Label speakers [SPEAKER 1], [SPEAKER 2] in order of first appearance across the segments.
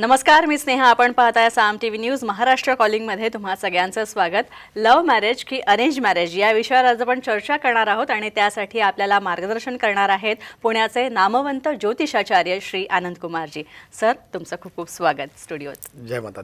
[SPEAKER 1] नमस्कार मी स्नेहा आपण पाहताय Saam T V news Maharashtra कॉलिंगमध्ये तुम्हा सगळ्यांचं स्वागत लव्ह मॅरेज की अरेंज मॅरेज या विषयावर आज आपण चर्चा करणार आहोत आणि त्यासाठी आपल्याला मार्गदर्शन करणार आहेत पुण्याचे नामवंत ज्योतिषाचार्य श्री आनंद कुमारजी सर तुमचं खूप खूप स्वागत स्टुडिओत जय माता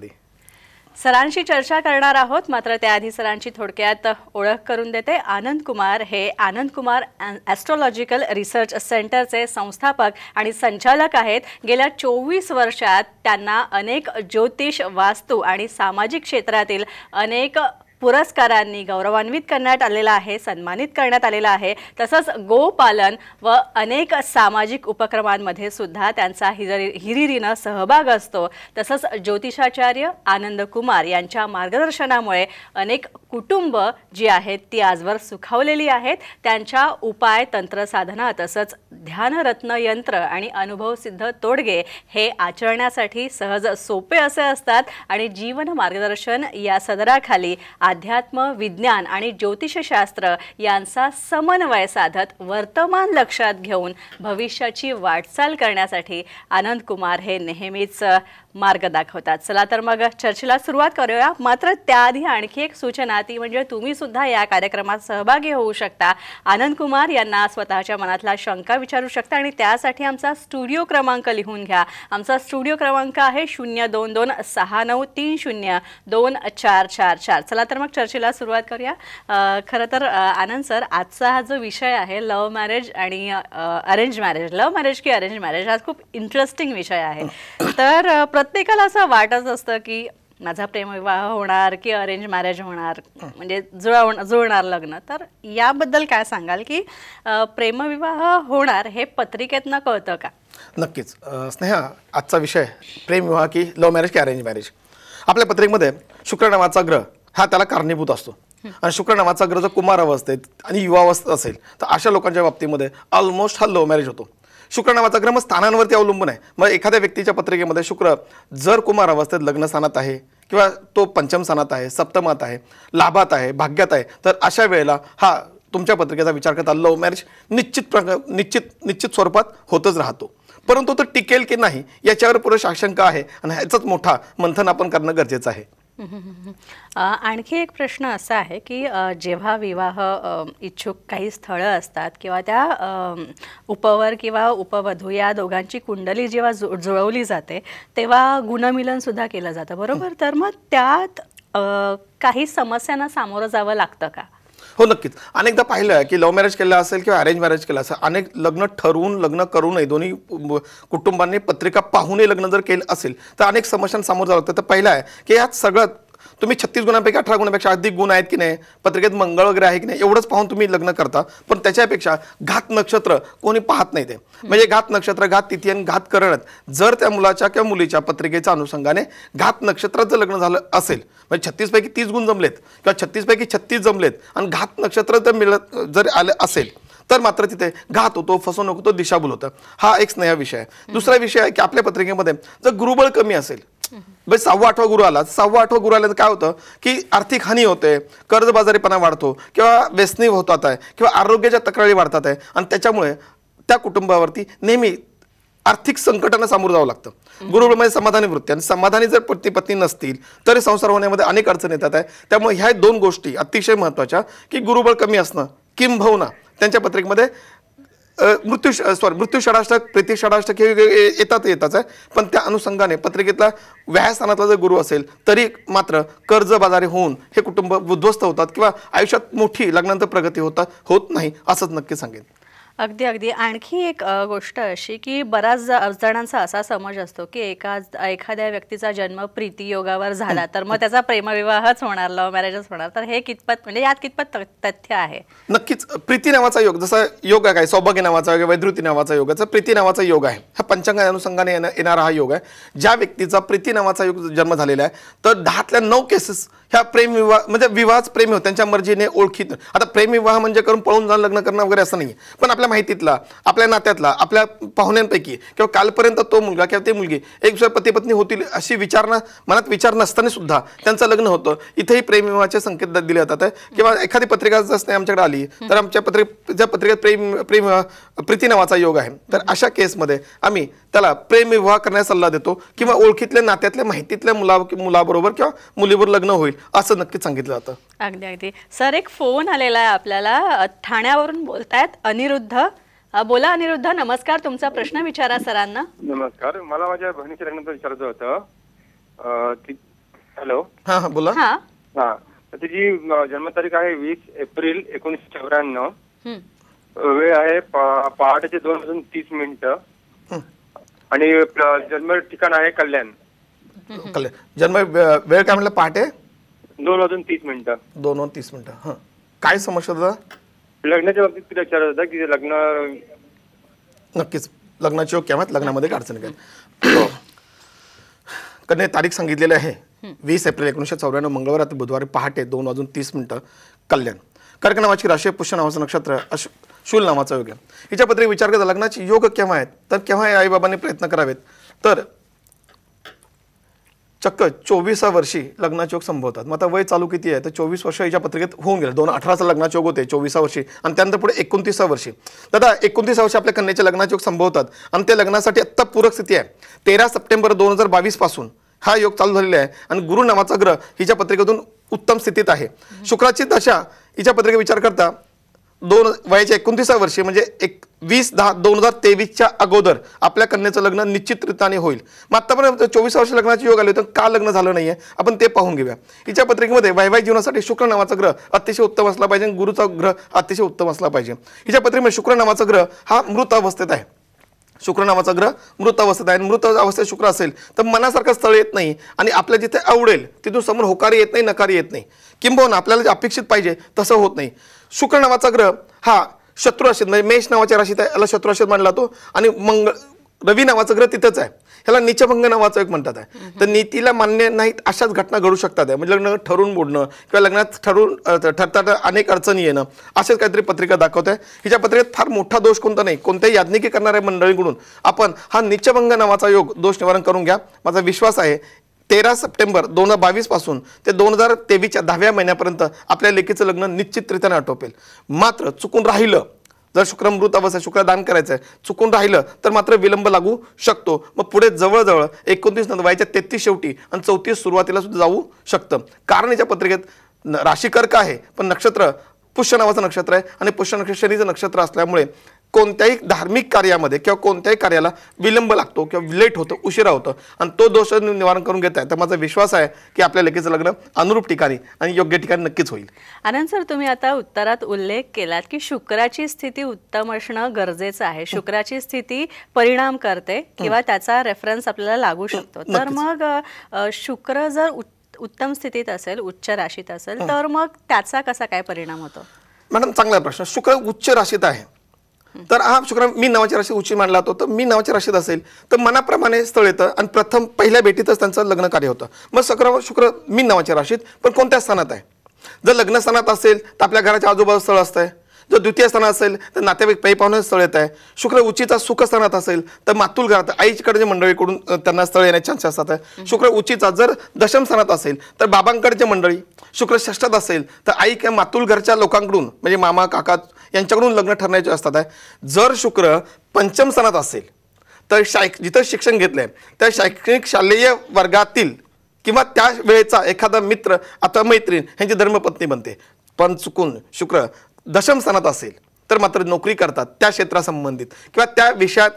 [SPEAKER 1] सरांशी चर्चा करणार आहोत मात्र त्याआधी सरांची थोडक्यात ओळख करून देते आनंद कुमार हे आनंद कुमार ॲस्ट्रॉलॉजिकल रिसर्च सेंटरचे संस्थापक आणि संचालक आहेत गेल्या चोवीस वर्षात त्यांना अनेक ज्योतिष वास्तू आणि सामाजिक क्षेत्रातील अनेक पुरस्कारांनी गौरवान्वित करण्यात आलेला आहे सन्मानित करण्यात आलेला आहे तसंच गोपालन व अनेक सामाजिक उपक्रमांमध्ये सुद्धा त्यांचा हिर हिरिरीनं सहभाग असतो तसंच ज्योतिषाचार्य आनंद कुमार यांच्या मार्गदर्शनामुळे अनेक कुटुंब जी आहेत ती आजवर सुखावलेली आहेत त्यांच्या उपाय तंत्रसाधना तसंच ध्यानरत्न यंत्र आणि अनुभवसिद्ध तोडगे हे आचरण्यासाठी सहज सोपे असे असतात आणि जीवन मार्गदर्शन या सदराखाली अध्यात्म विज्ञान आणि ज्योतिषशास्त्र यांचा समन्वय साधत वर्तमान लक्षात घेऊन भविष्याची वाटचाल करण्यासाठी आनंद कुमार हे नेहमीच मार्ग दाखवतात चला तर मग चर्चेला सुरुवात करूया मात्र त्याआधी आणखी एक सूचना ती म्हणजे तुम्ही सुद्धा या कार्यक्रमात सहभागी होऊ शकता आनंद कुमार यांना स्वतःच्या मनातला शंका विचारू शकता आणि त्यासाठी आमचा स्टुडिओ क्रमांक लिहून घ्या आमचा स्टुडिओ क्रमांक आहे शून्य दोन दोन सहा नऊ तीन शून्य दोन चार चार चार चला तर मग चर्चेला सुरुवात करूया खरं तर आनंद सर आजचा हा जो विषय आहे लव्ह मॅरेज आणि अरेंज मॅरेज लव्ह मॅरेज की अरेंज मॅरेज हा खूप इंटरेस्टिंग विषय आहे तर प्रत्येकाला असं वाटत असतं की माझा प्रेमविवाह होणार की अरेंज मॅरेज होणार म्हणजे जुळवण जुळणार लग्न तर याबद्दल काय सांगाल की प्रेमविवाह होणार हे पत्रिकेतनं कळतं का
[SPEAKER 2] नक्कीच स्नेहा आजचा विषय प्रेमविवाह की लव्ह मॅरेज की अरेंज मॅरेज आपल्या पत्रिकेमध्ये शुक्र नावाचा ग्रह हा त्याला कारणीभूत असतो आणि शुक्र नावाचा ग्रह जर कुमार अवस्थेत आणि युवावस्थेत असेल तर अशा लोकांच्या बाबतीमध्ये ऑलमोस्ट हा लव्ह मॅरेज होतो शुक्र नावाचा ग्रह स्थानांवरती अवलंबून आहे मग एखाद्या व्यक्तीच्या पत्रिकेमध्ये शुक्र जर कुमार अवस्थेत लग्नस्थानात आहे किंवा तो पंचम स्थानात आहे सप्तमात आहे लाभात आहे भाग्यात आहे तर अशा वेळेला हा तुमच्या पत्रिकेचा विचार करता लव्ह मॅरेज निश्चित प्रकार निश्चित निश्चित स्वरूपात होतच राहतो परंतु तो टिकेल की नाही याच्यावर पुरेश आशंका आहे आणि ह्याचाच मोठा मंथन आपण करणं गरजेचं आहे
[SPEAKER 1] आणखी एक प्रश्न असा आहे की जेव्हा विवाह इच्छुक काही स्थळं असतात किंवा त्या उपवर किंवा उपवधू या दोघांची कुंडली जेव्हा जु जुळवली जाते तेव्हा गुणमिलनसुद्धा केलं जातं बरोबर तर मग त्यात काही समस्यांना सामोरं जावं लागतं का
[SPEAKER 2] हो नक्कीच अनेकदा पाहिलं आहे की लव्ह मॅरेज केलं असेल किंवा अरेंज मॅरेज केलं असेल अनेक लग्न ठरवून लग्न करूनही दोन्ही कुटुंबांनी पत्रिका पाहूनही लग्न जर केलं असेल तर अनेक समस्यांना सामोरं जावं लागतं तर पहिलं आहे की यात सगळ्यात तुम्ही छत्तीस गुणांपैकी अठरा गुणांपेक्षा अधिक गुण आहेत की नाही पत्रिकेत मंगळ वगैरे आहे की नाही एवढंच पाहून तुम्ही लग्न करता पण त्याच्यापेक्षा घात नक्षत्र कोणी पाहत नाही ते म्हणजे घात नक्षत्र घात तिथी आणि घात करणत जर त्या मुलाच्या किंवा मुलीच्या पत्रिकेच्या अनुषंगाने घात नक्षत्राचं जर लग्न झालं असेल म्हणजे छत्तीसपैकी तीस गुण जमलेत किंवा छत्तीसपैकी छत्तीस जमलेत आणि घात नक्षत्र जर मिळत जर आलं असेल तर मात्र तिथे घात होतो फसवणूक होतो दिशाभूल होतं हा एक स्नेहा विषय आहे दुसरा विषय आहे की आपल्या पत्रिकेमध्ये जर गुरुबळ कमी असेल म्हणजे सहावा आठवा गुरु आला सहावा आठवा गुरु आल्यानंतर काय होतं की आर्थिक हानी होते कर्जबाजारीपणा वाढतो किंवा व्यसनी होतात आहे किंवा आरोग्याच्या तक्रारी वाढतात आहे आणि त्याच्यामुळे त्या कुटुंबावरती नेहमी आर्थिक संकटांना सामोरं जावं लागतं म्हणजे समाधानी वृत्ती आणि समाधानी जर पती पत्नी नसतील तरी संसार होण्यामध्ये अनेक अडचण येतात आहे त्यामुळे ह्या दोन गोष्टी अतिशय महत्त्वाच्या की गुरुबळ कमी असणं किंभवना त्यांच्या पत्रिकेमध्ये मृत्यू सॉरी मृत्यू षडाष्टक प्रीती षडाष्टक हे येतात येतात आहे पण त्या अनुषंगाने पत्रिकेतला व्यायस्थानातला जर गुरु असेल तरी मात्र कर्जबाजारी होऊन हे कुटुंब उद्ध्वस्त होतात किंवा आयुष्यात मोठी लग्नानंतर प्रगती होतात होत नाही असंच नक्की सांगेन
[SPEAKER 1] अगदी अगदी आणखी एक गोष्ट अशी की बऱ्याच जणांचा असा समज असतो की एका एखाद्या व्यक्तीचा जन्म प्रीती योगावर झाला तर मग त्याचा प्रेमविवाहच होणार लव्ह मॅरेजच होणार तर हे कितपत म्हणजे यात कितपत तथ्य आहे
[SPEAKER 2] नक्कीच प्रीती नावाचा योग जसा योग काय सौभाग्य नावाचा योग वैद्रुती नावाचा योग योगाचा प्रीती नावाचा योग आहे हा पंचांग अनुषंगाने येणारा हा योग आहे ज्या व्यक्तीचा प्रीती नावाचा योग जन्म झालेला आहे तर दहातल्या नऊ केसेस ह्या प्रेमविवाह म्हणजे विवाहच प्रेम हो त्यांच्या मर्जीने ओळखीत आता प्रेमविवाह म्हणजे करून पळून जाणं लग्न करणं वगैरे असं नाही पण आपल्या आपल्या माहितीतला आपल्या नात्यातला आपल्या पाहुण्यांपैकी किंवा कालपर्यंत तो मुलगा किंवा ती मुलगी एक दुसऱ्या पत्नी होतील अशी विचारणा मनात विचार नसताना सुद्धा त्यांचं लग्न होतं इथेही प्रेमविवाहाचे संकेत दिले जातात किंवा एखादी पत्रिका जसं आमच्याकडे आली तर आमच्या पत्रिका ज्या पत्रिकेत प्रेम प्रेम प्रीती नावाचा योग आहे तर अशा केसमध्ये आम्ही त्याला प्रेमविवाह करण्याचा सल्ला देतो किंवा ओळखीतल्या नात्यातल्या माहितीतल्या मुला मुलाबरोबर किंवा मुलीवर लग्न होईल असं नक्कीच सांगितलं जातं
[SPEAKER 1] अगदी अगदी सर एक फोन आलेला आहे आपल्याला ठाण्यावरून बोलतायत अनिरुद्ध बोला अनिरुद्ध नमस्कार तुमचा प्रश्न विचारा सरांना
[SPEAKER 2] नमस्कार मला माझ्या बहिणीच्या लग्नाचं विचारायचं होतं हॅलो हा हा बोला हा हा तिची जन्मतारीख आहे वीस एप्रिल एकोणीसशे
[SPEAKER 1] चौऱ्याण्णव
[SPEAKER 2] वेळ आहे पहाटेचे दोन वाजून तीस मिनिट आणि जन्म ठिकाण आहे कल्याण कल्याण जन्म वेळ काय म्हटलं पहाटे दोन वाजून तीस मिनिटं दोन वाजून तीस मिनिटं काय समस्या दादा लग्नाच्या बाबतीत तुला विचारत होता की लग्न नक्कीच लग्नाची योग्य केव्हा लग्नामध्ये अडचण काय हो. कन्या तारीख सांगितलेली आहे वीस एप्रिल एकोणीसशे चौऱ्याण्णव मंगळवार ते बुधवारी पहाटे दोन वाजून तीस मिनिटं कल्याण कर्क नावाची राशी पुष्य नावाचं नक्षत्र अश शूल नामाचा योग हिच्या पत्रिकेत विचार करता लग्नाचे योग केव्हा आहेत तर केव्हा आई आईबाबांनी प्रयत्न करावेत तर चक्क चोवीसा वर्षी लग्नाचे योग संभवतात मग आता वय चालू किती आहे तर चोवीस वर्ष याच्या पत्रिकेत होऊन गेलं दोन अठराचा लग्नाचे योग होते चोवीसा वर्षी आणि त्यानंतर पुढे एकोणतीसा वर्षी दादा एकोणतीसा वर्षी आपल्या कन्याचे लग्नाचे योग संभवतात आणि ते लग्नासाठी आत्ता पूरक स्थिती आहे तेरा सप्टेंबर दोन हजार बावीसपासून हा योग चालू झालेला आहे आणि गुरु नामाचा ग्रह हिच्या पत्रिकेतून उत्तम स्थितीत आहे शुक्राची दशा हिच्या पत्रिकेत विचार करता दोन वयाच्या एकोणतीसा वर्षी म्हणजे एक वीस दहा दोन हजार तेवीसच्या अगोदर आपल्या कन्याचं लग्न निश्चितरित्याने होईल मग आत्तापर्यंत चोवीस वर्ष लग्नाची योग आले तर का लग्न झालं नाही आहे आपण ते पाहून घेऊया हिच्या पत्रिकेमध्ये वैवाहिक जीवनासाठी शुक्र नावाचा ग्रह अतिशय उत्तम असला पाहिजे गुरुचा ग्रह अतिशय उत्तम असला पाहिजे हिच्या पत्रिकेमध्ये शुक्र नावाचा ग्रह हा मृत अवस्थेत आहे शुक्र नावाचा ग्रह मृत अवस्थेत आहे मृत अवस्थेत शुक्र असेल तर मनासारखं स्थळ येत नाही आणि आपल्या जिथे आवडेल तिथून समोर होकारी येत नाही नकारी येत नाही किंबहुना आपल्याला जे अपेक्षित पाहिजे तसं होत नाही शुक्र नावाचा ग्रह हा शत्रू म्हणजे मेष नावाच्या राशीत आहे याला शत्रू राशीत मानला जातो आणि मंगळ रवी नावाचा ग्रह तिथंच आहे ह्याला नीचभंग नावाचा एक म्हणतात आहे तर नीतीला मान्य नाहीत अशाच घटना घडू शकतात आहे म्हणजे लग्न ठरून बोडणं किंवा लग्नात ठरून ठरतात अनेक अडचणी येणं असेच काहीतरी पत्रिका दाखवत आहे हिच्या पत्रिकेत फार मोठा दोष कोणता नाही कोणत्याही याज्ञिकी करणाऱ्या मंडळीकडून आपण हा नीचभंग नावाचा योग दोष निवारण करून घ्या माझा विश्वास आहे तेरा सप्टेंबर दोन हजार बावीस पासून ते दोन हजार तेवीसच्या दहाव्या महिन्यापर्यंत आपल्या लेकीचं लग्न निश्चितरित्याने आटोपेल मात्र चुकून राहिलं जर शुक्र मृत अवस्था शुक्रदान दान करायचं चुकून राहिलं तर मात्र विलंब लागू शकतो मग पुढे जवळजवळ एकोणतीस वयाच्या तेहतीस शेवटी आणि चौतीस सुरुवातीला सुद्धा जाऊ शकतं कारण याच्या पत्रिकेत राशी कर्क आहे पण नक्षत्र पुष्य नावाचं नक्षत्र आहे आणि पुष्य नक्षत्र नक्षत्र असल्यामुळे कोणत्याही धार्मिक कार्यामध्ये किंवा कोणत्याही कार्याला विलंब लागतो किंवा लेट होतं उशिरा होतं आणि तो दोष निवारण करून घेत आहे तर माझा विश्वास आहे की आपल्या लेखीचं लग्न अनुरूप ठिकाणी आणि योग्य ठिकाणी नक्कीच होईल
[SPEAKER 1] आनंद सर तुम्ही आता उत्तरात उल्लेख केलात की शुक्राची स्थिती उत्तम असणं गरजेचं आहे हो. शुक्राची स्थिती परिणाम करते किंवा त्याचा रेफरन्स आपल्याला लागू शकतो तर मग शुक्र जर उत्तम स्थितीत असेल उच्च राशीत असेल तर मग त्याचा कसा काय परिणाम होतो
[SPEAKER 2] मॅडम चांगला प्रश्न शुक्र उच्च राशीत आहे तर हा शुक्र मी नावाच्या राशी उंची मानला होतो तर मी नावाच्या राशीत असेल तर मनाप्रमाणे स्थळ येतं आणि प्रथम पहिल्या भेटीतच त्यांचं लग्न कार्य होतं मग सक्र शुक्र मी नावाच्या राशीत पण कोणत्या स्थानात आहे जर लग्न स्थानात असेल तर आपल्या घराच्या आजूबाजू स्थळ असतंय जर द्वितीय स्थानात असेल तर नातेवाईक पै पाहून स्थळ येत आहे शुक्र सुख सुखस्थानात असेल तर मातुल घरात आईकडच्या मंडळीकडून त्यांना स्थळ येण्याचे चान्स असतात शुक्र उचीचा जर दशम स्थानात असेल तर बाबांकडचे मंडळी शुक्र षष्ठात असेल तर आई किंवा मातुल घरच्या लोकांकडून म्हणजे मामा काका यांच्याकडून लग्न ठरण्याचे असतात आहे जर शुक्र पंचम स्थानात असेल तर शाय जिथं शिक्षण घेतलं आहे त्या शैक्षणिक शालेय वर्गातील किंवा त्या वेळेचा एखादा मित्र अथवा मैत्रीण ह्यांची धर्मपत्नी बनते पण चुकून शुक्र दशम स्थानात असेल तर मात्र नोकरी करतात त्या क्षेत्रासंबंधित किंवा त्या विषयात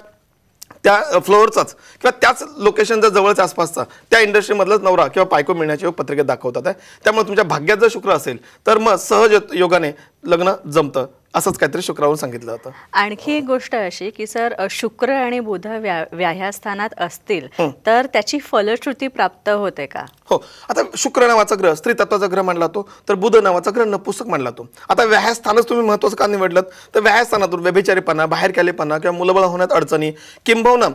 [SPEAKER 2] त्या फ्लोअरचाच किंवा त्याच लोकेशनचा जवळच्या आसपासचा त्या इंडस्ट्रीमधलाच नवरा किंवा पायको मिळण्याचे पत्रिकेत दाखवतात आहे त्यामुळे तुमच्या भाग्यात जर शुक्र असेल तर मग सहज योगाने लग्न जमतं असंच काहीतरी शुक्रावरून सांगितलं जातं
[SPEAKER 1] आणखी एक गोष्ट अशी की सर शुक्र आणि बुध व्याह्या व्याह्यास्थानात असतील तर त्याची फलश्रुती प्राप्त होते का
[SPEAKER 2] हो आता शुक्र नावाचा ग्रह स्त्री तत्वाचा ग्रह मानला जातो तर बुध नावाचा ग्रह पुस्तक मानला जातो आता व्याह्यास्थानच तुम्ही महत्वाचं का निवडलं तर व्यायास्थानातून व्यभिचारीपणा बाहेर केलेपणा किंवा मुलबळ होण्यात अडचणी किंबहुना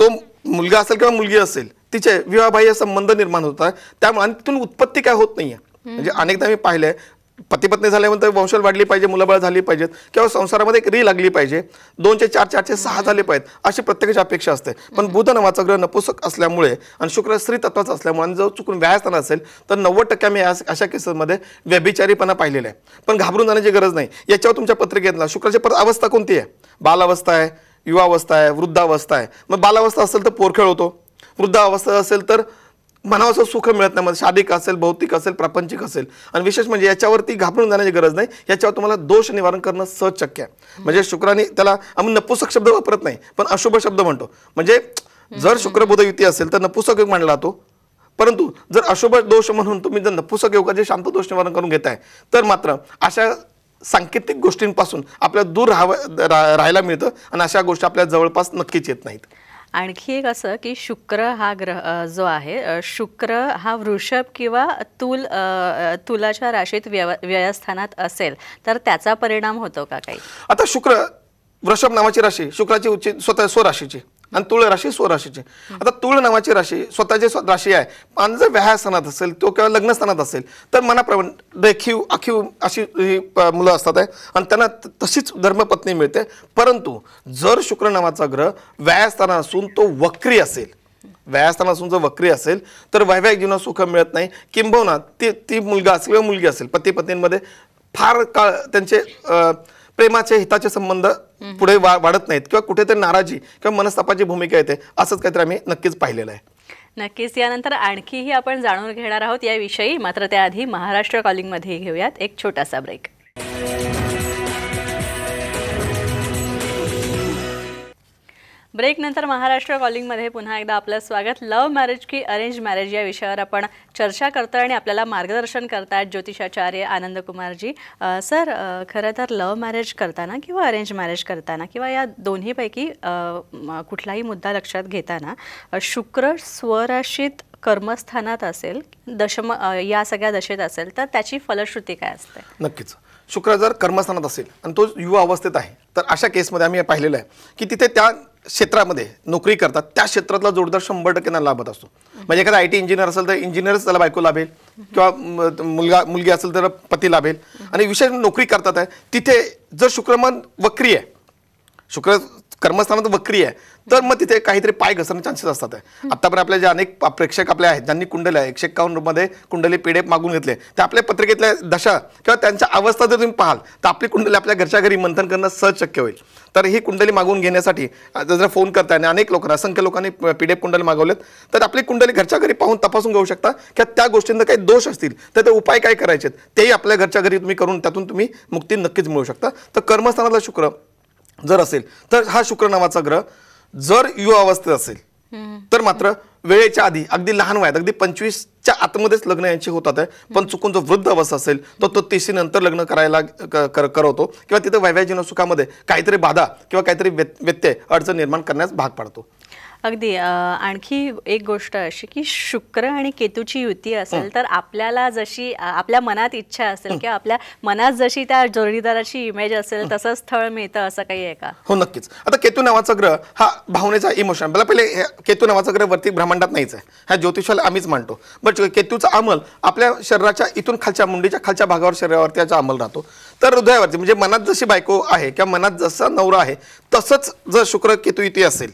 [SPEAKER 2] तो मुलगा असेल किंवा मुलगी असेल तिचे विवाहबाह्य संबंध निर्माण होतात त्यामुळे आणि तिथून उत्पत्ती काय होत नाहीये म्हणजे अनेकदा मी पाहिलंय पतीपत्नी झाल्यानंतर वंशल वाढली पाहिजे मुलाबळ झाली पाहिजेत किंवा संसारामध्ये एक री लागली पाहिजे दोनशे चार चारशे सहा झाले पाहिजेत अशी प्रत्येकाची अपेक्षा असते पण बुध नावाचा ग्रह नपुसक असल्यामुळे आणि शुक्र स्त्री तत्वाचा असल्यामुळे आणि जर चुकून व्यायस्थान असेल तर नव्वद टक्के आम्ही अशा केसेसमध्ये व्यभिचारीपणा पाहिलेला आहे पण घाबरून जाण्याची गरज नाही याच्यावर तुमच्या ना शुक्राची परत अवस्था कोणती आहे बालावस्था आहे युवावस्था आहे वृद्धावस्था आहे मग बालावस्था असेल तर पोरखेळ होतो वृद्धावस्था असेल तर मनावाचं सुख मिळत नाही मग शारीरिक असेल भौतिक असेल प्रापंचिक असेल आणि विशेष म्हणजे याच्यावरती घाबरून जाण्याची गरज नाही याच्यावर तुम्हाला दोष निवारण करणं सहज शक्य आहे म्हणजे शुक्राने त्याला आम्ही नपुसक शब्द वापरत नाही पण अशुभ शब्द म्हणतो म्हणजे जर शुक्रबोध युती असेल तर नपुसक योग मांडला जातो परंतु जर अशुभ दोष म्हणून तुम्ही जर नपुसक योगाचे शांत दोष निवारण करून घेताय तर मात्र अशा सांकेतिक गोष्टींपासून आपल्याला दूर राहावं राहायला मिळतं आणि अशा गोष्टी आपल्या जवळपास नक्कीच येत नाहीत
[SPEAKER 1] आणखी एक असं की शुक्र हा ग्रह जो आहे शुक्र हा वृषभ किंवा तुल तुलाच्या राशीत व्यव असेल तर त्याचा परिणाम होतो का काही
[SPEAKER 2] आता शुक्र वृषभ नावाची राशी शुक्राची उच्च स्वतः स्वराशीची आणि तुळ राशी स्वराशीची आता तुळ नावाची राशी स्वतःची राशी आहे आणि जर व्यायासनात असेल तो किंवा लग्नस्थानात असेल तर मनाप्रमाण रेखीव आखीव अशी ही मुलं असतात आहे आणि त्यांना तशीच धर्मपत्नी मिळते परंतु जर शुक्र नावाचा ग्रह व्यायास्थाना असून तो वक्री असेल व्यायास्थाना असून जर वक्री असेल तर वैवाहिक जीवनात सुख मिळत नाही किंबहुना ती ती मुलगा असेल किंवा मुलगी असेल पती पत्नींमध्ये फार काळ त्यांचे प्रेमाचे हिताचे संबंध पुढे वाढत नाहीत किंवा कुठेतरी नाराजी किंवा मनस्तापाची भूमिका येते असंच काहीतरी आम्ही नक्कीच पाहिलेलं आहे
[SPEAKER 1] नक्कीच यानंतर आणखीही आपण जाणून घेणार आहोत याविषयी मात्र त्याआधी महाराष्ट्र मध्ये घेऊयात एक छोटासा ब्रेक ब्रेकनंतर महाराष्ट्र कॉलिंगमध्ये पुन्हा एकदा आपलं स्वागत लव्ह मॅरेज की अरेंज मॅरेज या विषयावर आपण चर्चा करतोय आणि आपल्याला मार्गदर्शन करतात ज्योतिषाचार्य आनंद कुमारजी सर खरं तर लव्ह मॅरेज करताना किंवा अरेंज मॅरेज करताना किंवा या दोन्हीपैकी कुठलाही मुद्दा लक्षात घेताना शुक्र स्वराशीत कर्मस्थानात असेल दशम या सगळ्या दशेत असेल तर त्याची फलश्रुती काय असते
[SPEAKER 2] नक्कीच शुक्र जर कर्मस्थानात असेल आणि तो युवा अवस्थेत आहे तर अशा केसमध्ये आम्ही पाहिलेलं आहे की तिथे त्या क्षेत्रामध्ये नोकरी करतात त्या क्षेत्रातला जोरदार शंभर टक्के लाभत असतो म्हणजे एखादा आय टी इंजिनियर असेल तर इंजिनियरच त्याला बायको लाभेल किंवा मुलगा मुलगी असेल तर पती लाभेल आणि विशेष नोकरी करतात आहे तिथे जर शुक्रमन वक्री आहे शुक्र कर्मस्थानात वक्री आहे तर मग तिथे काहीतरी पाय घसरणं चान्सेस असतात आहे आतापर्यंत आपल्या जे अनेक प्रेक्षक आपले आहेत ज्यांनी आहे एकशे मध्ये कुंडली पिढे मागून घेतले त्या आपल्या पत्रिकेतल्या दशा किंवा त्यांच्या अवस्था जर तुम्ही पाहाल तर आपली कुंडली आपल्या घरच्या घरी मंथन करणं सहज शक्य होईल तर ही कुंडली मागून घेण्यासाठी जर फोन करताय आणि अनेक लोकांना असंख्य लोकांनी पीडीएफ कुंडली मागवलेत तर आपली कुंडली घरच्या घरी पाहून तपासून घेऊ शकता किंवा त्या गोष्टींना काही दोष असतील तर ते उपाय काय करायचे तेही आपल्या घरच्या घरी तुम्ही करून त्यातून तुम्ही मुक्ती नक्कीच मिळवू शकता तर कर्मस्थानातला शुक्र जर असेल तर हा शुक्र नावाचा ग्रह जर युवा अवस्थेत असेल तर मात्र वेळेच्या आधी अगदी लहान वयात अगदी पंचवीसच्या आतमध्येच लग्न यांची होतात आहे पण चुकून जो वृद्ध अवस्था असेल तो तो तिशी नंतर लग्न करायला करवतो किंवा तिथं वैवाहिक सुखामध्ये काहीतरी बाधा किंवा काहीतरी व्यत्यय अडचण निर्माण करण्यास भाग पाडतो
[SPEAKER 1] अगदी आणखी एक गोष्ट अशी की शुक्र आणि केतूची युती असेल तर आपल्याला जशी आपल्या मनात इच्छा असेल किंवा आपल्या मनात जशी त्या जोडीदाराची इमेज असेल तसं स्थळ मिळतं असं काही आहे का
[SPEAKER 2] हो नक्कीच आता केतू नावाचा ग्रह हा भावनेचा इमोशन मला पहिले केतू नावाचा ग्रह वरती ब्रह्मांडात नाहीच आहे हा ज्योतिषाला आम्हीच म्हणतो बट केतूचा अंमल आपल्या शरीराच्या इथून खालच्या मुंडीच्या खालच्या भागावर शरीरावर त्याचा अंमल राहतो तर हृदयावरती म्हणजे मनात जशी बायको आहे किंवा मनात जसा नवरा आहे तसंच जर शुक्र केतू युती असेल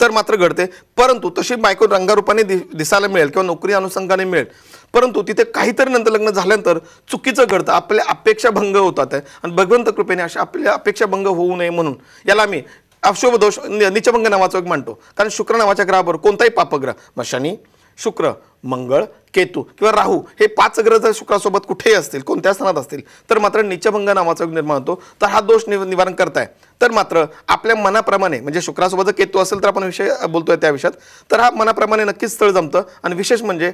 [SPEAKER 2] तर मात्र घडते परंतु तशी बायको रंगारूपाने दि दिसायला मिळेल किंवा नोकरी अनुषंगाने मिळेल परंतु तिथे काहीतरी नंतर लग्न झाल्यानंतर चुकीचं घडतं आपल्या अपेक्षाभंग होतात आहे आणि भगवंत कृपेने अशा आपल्या अपेक्षाभंग होऊ नये म्हणून याला आम्ही दोष निचभंग नावाचं एक मांडतो कारण शुक्र नावाच्या ग्रहावर कोणताही पापग्रह मग शनी शुक्र मंगळ केतू किंवा राहू हे पाच ग्रह जर शुक्रासोबत कुठेही असतील कोणत्या स्थानात असतील तर मात्र निचभंग नावाचा निर्माण होतो तर हा दोष निव निवारण करताय तर मात्र आपल्या मनाप्रमाणे म्हणजे शुक्रासोबत जर केतू असेल तर आपण विषय बोलतोय त्या विषयात तर हा मनाप्रमाणे नक्कीच स्थळ जमतं आणि विशेष म्हणजे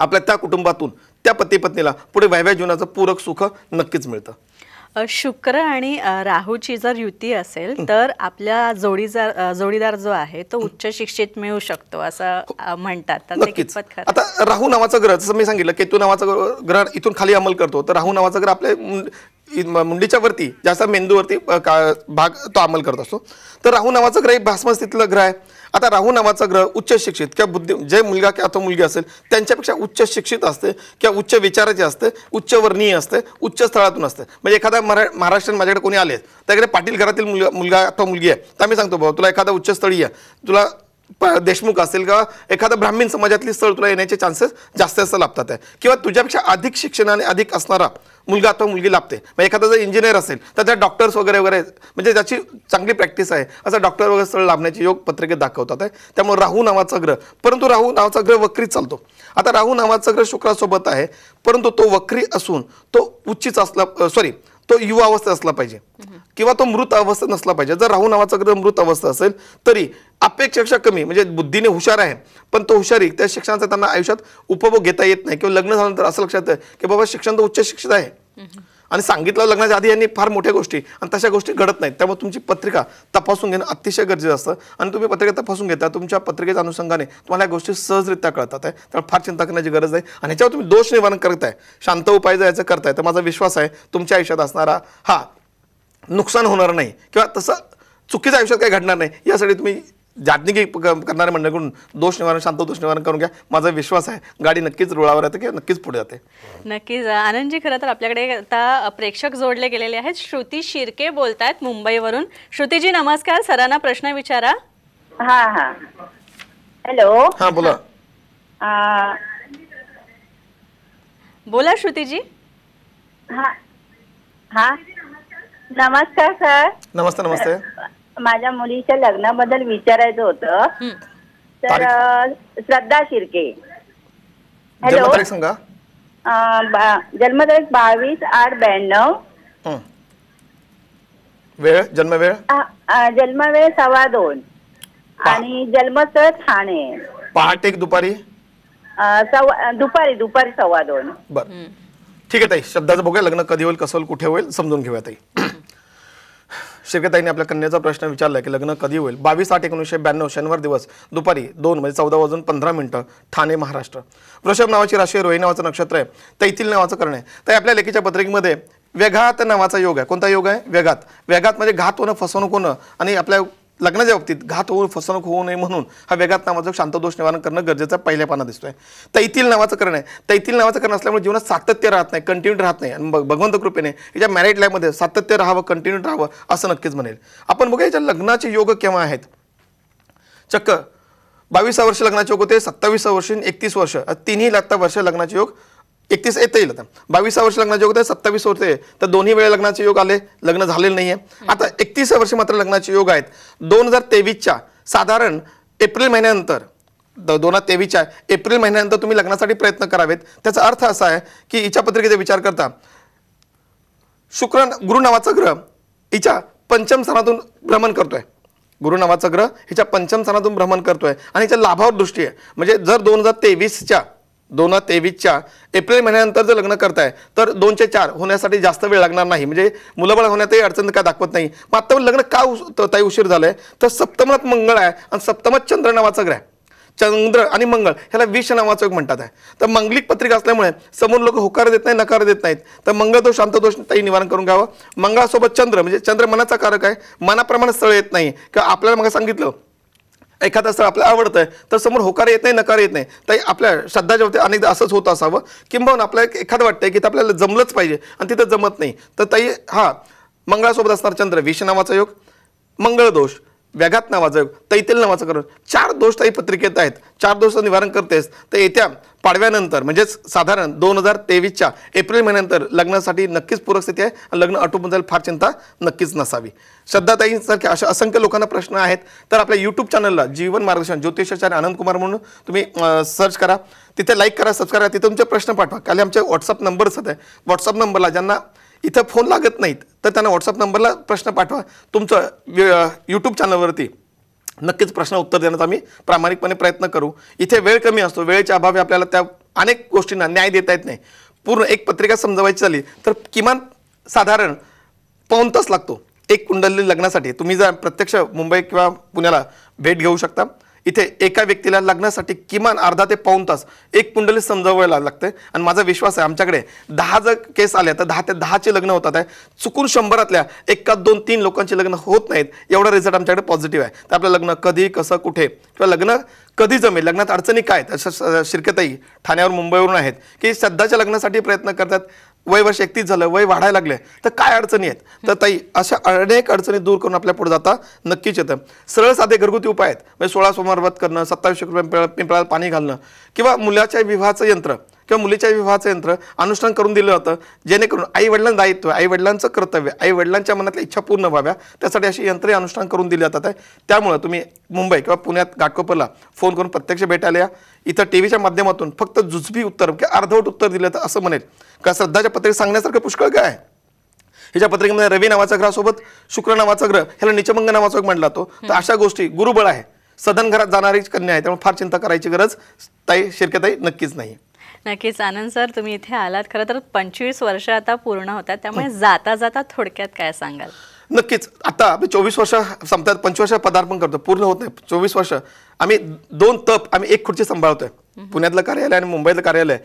[SPEAKER 2] आपल्या त्या कुटुंबातून त्या पती पत्नीला पुढे वैवाहिक जीवनाचं पूरक सुख नक्कीच मिळतं
[SPEAKER 1] शुक्र आणि राहूची जर युती असेल तर आपल्या जोडीदार जोडीदार जो आहे तो उच्च शिक्षित मिळू शकतो असं म्हणतात आता
[SPEAKER 2] राहू नावाचा ग्रह जसं मी सांगितलं केतू नावाचा ग्रह इथून खाली अंमल करतो तर राहू नावाचा ग्रह आपल्या मुंडीच्या वरती जास्त मेंदूवरती भाग तो अंमल करत असतो तर राहू नावाचा ग्रह भास्मस्थितला ग्रह आहे आता राहू नावाचा ग्रह उच्च शिक्षित किंवा बुद्धि जे मुलगा किंवा तो मुलगी असेल त्यांच्यापेक्षा उच्च शिक्षित असते किंवा उच्च विचाराचे असते उच्च वर्णीय असते उच्च स्थळातून असते म्हणजे एखादा मरा महाराष्ट्रात माझ्याकडे कोणी आले त्याकडे पाटील घरातील मुलगा मुलगा अथवा मुलगी आहे तर आम्ही सांगतो भाऊ तुला एखादा उच्चस्थळी आहे तुला देशमुख असेल किंवा एखादा ब्राह्मीण समाजातली स्थळ तुला येण्याचे चान्सेस जास्त जास्त लाभतात आहे किंवा तुझ्यापेक्षा अधिक शिक्षणाने अधिक असणारा मुलगा अथवा मुलगी लाभते मग एखादा जर इंजिनियर असेल तर त्या डॉक्टर्स वगैरे वगैरे म्हणजे ज्याची चांगली प्रॅक्टिस आहे असं डॉक्टर वगैरे स्थळ लाभण्याचे योग पत्रिकेत दाखवतात आहे त्यामुळे राहू नावाचा ग्रह परंतु राहू नावाचा ग्रह वक्रीत चालतो आता राहू नावाचा ग्रह शुक्रासोबत आहे परंतु तो वक्री असून तो उच्चीच असला सॉरी तो युवा अवस्था असला पाहिजे किंवा तो मृत अवस्था नसला पाहिजे जर राहू नावाचा ग्रह मृत अवस्था असेल तरी अपेक्षेपेक्षा कमी म्हणजे बुद्धीने हुशार आहे पण तो हुशारी त्या शिक्षणाचा त्यांना आयुष्यात उपभोग घेता येत नाही किंवा लग्न झाल्यानंतर असं लक्षात की बाबा शिक्षण तर उच्च शिक्षित आहे आणि सांगितलं लग्नाच्या आधी यांनी फार मोठ्या गोष्टी आणि तशा गोष्टी घडत नाहीत त्यामुळे तुमची पत्रिका तपासून घेणं अतिशय गरजेचं असतं आणि तुम्ही पत्रिका तपासून घेता तुमच्या पत्रिकेच्या अनुषंगाने तुम्हाला या गोष्टी सहजरित्या कळतात आहे त्यामुळे फार चिंता करण्याची गरज आहे आणि ह्याच्यावर तुम्ही दोष निवारण करताय शांत उपाय जायचं करताय तर माझा विश्वास आहे तुमच्या आयुष्यात असणारा हा नुकसान होणार नाही किंवा तसं चुकीचं आयुष्यात काही घडणार नाही यासाठी तुम्ही जागतिक करणाऱ्या मंडळाकडून दोष निवारण शांत दोष निवारण करून घ्या माझा विश्वास आहे गाडी नक्कीच रुळावर येते किंवा नक्कीच पुढे जाते
[SPEAKER 1] नक्कीच आनंदजी खरं तर आपल्याकडे आता प्रेक्षक जोडले गेलेले आहेत श्रुती शिर्के बोलत आहेत मुंबईवरून श्रुतीजी नमस्कार सरांना प्रश्न विचारा हा हा हॅलो हा बोला बोला श्रुतीजी हा हा नमस्कार सर नमस्ते नमस्ते माझ्या मुलीच्या लग्नाबद्दल विचारायचं होतं तर श्रद्धा शिर्के
[SPEAKER 2] हॅलो सांगा
[SPEAKER 1] जन्मतारीख बावीस आठ ब्याण्णव
[SPEAKER 2] वेळ जन्मवेळ
[SPEAKER 1] जन्मवेळ सव्वा दोन आणि जन्मस्थळ ठाणे
[SPEAKER 2] पहाटे दुपारी
[SPEAKER 1] दुपारी दुपारी सव्वा दोन
[SPEAKER 2] बर ठीक आहे ताई श्रद्धाचं बघूया लग्न कधी होईल कसं होईल कुठे होईल समजून घेऊया ताई शिर्केताईंनी आपल्या कन्याचा प्रश्न विचारला की लग्न कधी होईल बावीस आठ एकोणीसशे ब्याण्णव शनिवार दिवस दुपारी दोन म्हणजे चौदा वाजून पंधरा मिनटं ठाणे महाराष्ट्र वृषभ नावाची राशी रोही नावाचं नक्षत्र आहे तैतील नावाचं करणे आहे तर आपल्या लेखीच्या पत्रिकेमध्ये वेघात नावाचा योग आहे कोणता योग आहे वेगात वेगात म्हणजे घात होणं फसवणूक होणं आणि आपल्या लग्नाच्या बाबतीत घात होऊन फसवणूक होऊ नये म्हणून हा वेगात नावाचा शांतदोष निवारण करणं गरजेचं पहिल्या पाना दिसतोय तैतील नावाचं करणं आहे तैतील नावाचं करणं असल्यामुळे जीवनात सातत्य राहत नाही कंटिन्यू राहत नाही आणि भगवंत कृपेने याच्या मॅरिड लाईफमध्ये सातत्य राहावं कंटिन्यू राहावं असं नक्कीच म्हणेल आपण बघा याच्या लग्नाचे योग केव्हा आहेत चक्क बावीस वर्ष लग्नाचे योग होते सत्तावीस वर्ष एकतीस वर्ष तिन्ही लागता वर्ष लग्नाचे योग एकतीस येते येईल आता बावीसा वर्ष लग्नाचे योग होते सत्तावीस वर्ष आहे तर दोन्ही वेळा लग्नाचे योग आले लग्न झालेलं नाही आहे आता एकतीस वर्षी मात्र लग्नाचे योग आहेत दोन हजार तेवीसच्या साधारण एप्रिल महिन्यानंतर दोन हजार तेवीसच्या एप्रिल महिन्यानंतर तुम्ही लग्नासाठी प्रयत्न करावेत त्याचा अर्थ असा आहे की इच्छा पत्रिकेचा विचार करता शुक्र गुरु नावाचा ग्रह हिच्या पंचम स्थानातून भ्रमण करतोय गुरु नावाचा ग्रह हिच्या पंचम स्थानातून भ्रमण करतोय आणि हिच्या लाभावर दृष्टी आहे म्हणजे जर दोन हजार तेवीसच्या दोन हजार तेवीसच्या एप्रिल महिन्यानंतर जर लग्न करताय तर दोनशे चार होण्यासाठी जास्त वेळ लागणार नाही म्हणजे मुलंबाळ होण्यातही अडचण काय दाखवत नाही मग आता लग्न का ताई उशीर झालंय तर सप्तमात मंगळ आहे आणि सप्तमात चंद्र नावाचा ग्रह चंद्र आणि मंगळ ह्याला विष नावाचं एक म्हणतात आहे तर मंगलिक पत्रिका असल्यामुळे समोर लोक होकार देत नाही नकार देत नाहीत तर मंगळ दोष शांतदोष ताई निवारण करून घ्यावं मंगळासोबत चंद्र म्हणजे चंद्र मनाचा कारक आहे मनाप्रमाणे स्थळ येत नाही किंवा आपल्याला मग सांगितलं एखादा स्थळ आपल्याला आवडतं आहे तर समोर होकार येत नाही नकार येत नाही तर आपल्या श्रद्धाच्या वरती अनेकदा असंच होत असावं किंबहुना आपल्याला एखादं वाटतंय की ते आपल्याला जमलंच पाहिजे आणि तिथं जमत नाही तर ताई हा मंगळासोबत असणार चंद्र विष नावाचा योग दोष व्याघात नावाचा योग तैतेल नावाचा करण चार दोष ताई पत्रिकेत आहेत चार दोषचं निवारण करतेस तर येत्या पाडव्यानंतर म्हणजेच साधारण दोन हजार तेवीसच्या एप्रिल महिन्यानंतर लग्नासाठी नक्कीच पूरक स्थिती आहे लग्न आटोपून जाईल फार चिंता नक्कीच नसावी श्रद्धाताईंसारख्या अशा असंख्य लोकांना प्रश्न आहेत तर आपल्या यूट्यूब चॅनलला जीवन मार्गदर्शन ज्योतिषाचार्य आनंद कुमार म्हणून तुम्ही सर्च करा तिथे लाईक करा सबस्क्राईब करा तिथे तुमचे प्रश्न पाठवा खाली आमचे व्हॉट्सअप नंबर सध्या व्हॉट्सअप नंबरला ज्यांना इथं फोन लागत नाहीत तर त्यांना व्हॉट्सअप नंबरला प्रश्न पाठवा तुमचं यूट्यूब चॅनलवरती नक्कीच प्रश्न उत्तर देण्याचा आम्ही प्रामाणिकपणे प्रयत्न करू इथे वेळ कमी असतो वेळेच्या अभावी आपल्याला त्या अनेक गोष्टींना न्याय देता येत नाही पूर्ण एक पत्रिका समजवायची झाली तर किमान साधारण पाऊन तास लागतो एक कुंडली लग्नासाठी तुम्ही जर प्रत्यक्ष मुंबई किंवा पुण्याला भेट घेऊ शकता इथे एका व्यक्तीला लग्नासाठी किमान अर्धा ते पाऊन तास एक कुंडली समजावायला लागते आणि माझा विश्वास आहे आमच्याकडे दहा जर केस आल्या तर दहा ते दहाचे लग्न होतात आहे चुकून शंभरातल्या एका दोन तीन लोकांचे लग्न होत नाहीत एवढा रिझल्ट आमच्याकडे पॉझिटिव्ह आहे तर आपलं लग्न कधी कसं कुठे किंवा लग्न कधी जमेल लग्नात अडचणी काय तशा शिरकताई ठाण्यावर मुंबईवरून आहेत की सध्याच्या लग्नासाठी प्रयत्न करतात वय वर्ष एकतीस झालं वय वाढायला लागले तर काय अडचणी आहेत तर ताई अशा अनेक अडचणी दूर करून आपल्या पुढे जाता नक्कीच येतं सरळ साधे घरगुती उपाय आहेत म्हणजे सोळा सोमवार व्रत करणं सत्तावीस पिंपळाला पाणी घालणं किंवा मुलाच्या विवाहाचं यंत्र किंवा मुलीच्या विवाहाचं यंत्र अनुष्ठान करून दिलं जातं जेणेकरून आई वडिलांना दायित्व आई वडिलांचं कर्तव्य आई वडिलांच्या मनातल्या इच्छा पूर्ण व्हाव्या त्यासाठी अशी यंत्रे अनुष्ठान करून दिली जातात आहे त्यामुळं तुम्ही मुंबई किंवा पुण्यात गाठकोपरला फोन करून प्रत्यक्ष भेटायला या इथं टी व्हीच्या माध्यमातून फक्त जुजबी उत्तर किंवा अर्धवट उत्तर दिलं तर असं म्हणेल का श्रद्धाच्या पत्रिकेत सांगण्यासारखं पुष्कळ काय आहे ह्याच्या पत्रिकेमध्ये रवी नावाचा ग्रहासोबत शुक्र नावाचा ग्रह ह्याला निचमंग नावाचा मांडला जातो तर अशा गोष्टी गुरुबळ आहे सदन घरात जाणारी कन्या आहे त्यामुळे फार चिंता करायची गरज ताई शिरकेताई नक्कीच नाही
[SPEAKER 1] नक्कीच आनंद सर तुम्ही इथे आलात खरं तर पंचवीस वर्ष आता पूर्ण होतात त्यामुळे जाता जाता थोडक्यात काय सांगाल
[SPEAKER 2] नक्कीच आता आम्ही चोवीस वर्ष संपतात पंचवर्ष पदार्पण करतो पूर्ण होत नाही चोवीस वर्ष आम्ही दोन तप आम्ही एक खुर्ची सांभाळतोय पुण्यातलं कार्यालय आणि मुंबईतलं कार्यालय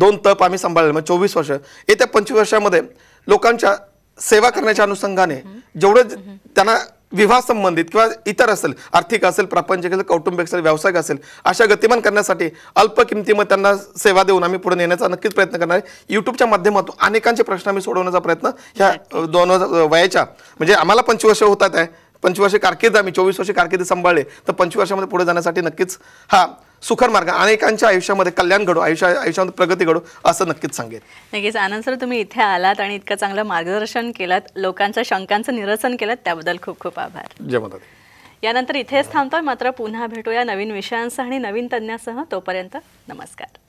[SPEAKER 2] दोन तप आम्ही सांभाळले म्हणजे चोवीस वर्ष येत्या पंचवीस वर्षामध्ये लोकांच्या सेवा करण्याच्या अनुषंगाने जेवढं त्यांना विवाह संबंधित किंवा इतर असेल आर्थिक असेल प्रापंचिक असेल कौटुंबिक असेल व्यावसायिक असेल अशा गतिमान करण्यासाठी अल्प किमतीमध्ये त्यांना सेवा देऊन आम्ही पुढे नेण्याचा नक्कीच प्रयत्न करणार आहे यूट्यूबच्या माध्यमातून अनेकांचे प्रश्न आम्ही सोडवण्याचा प्रयत्न ह्या दोन वयाच्या म्हणजे आम्हाला पंचवर्ष होतात आहे पंचवर्षे कारकीर्द आम्ही चोवीस वर्षे कारकिर्द सांभाळले तर पंचवर्षामध्ये पुढे जाण्यासाठी नक्कीच हा सुखर मार्ग अनेकांच्या आयुष्यामध्ये कल्याण घडू आयुष्या आयुष्यामध्ये प्रगती घडू असं नक्कीच सांगेल
[SPEAKER 1] नक्कीच आनंद सर तुम्ही इथे आलात आणि इतकं चांगलं मार्गदर्शन केलं लोकांच्या शंकांचं निरसन केलं त्याबद्दल खूप खूप आभार जय यानंतर इथेच थांबतोय मात्र पुन्हा भेटूया नवीन विषयांसह आणि नवीन तज्ञांसह तोपर्यंत नमस्कार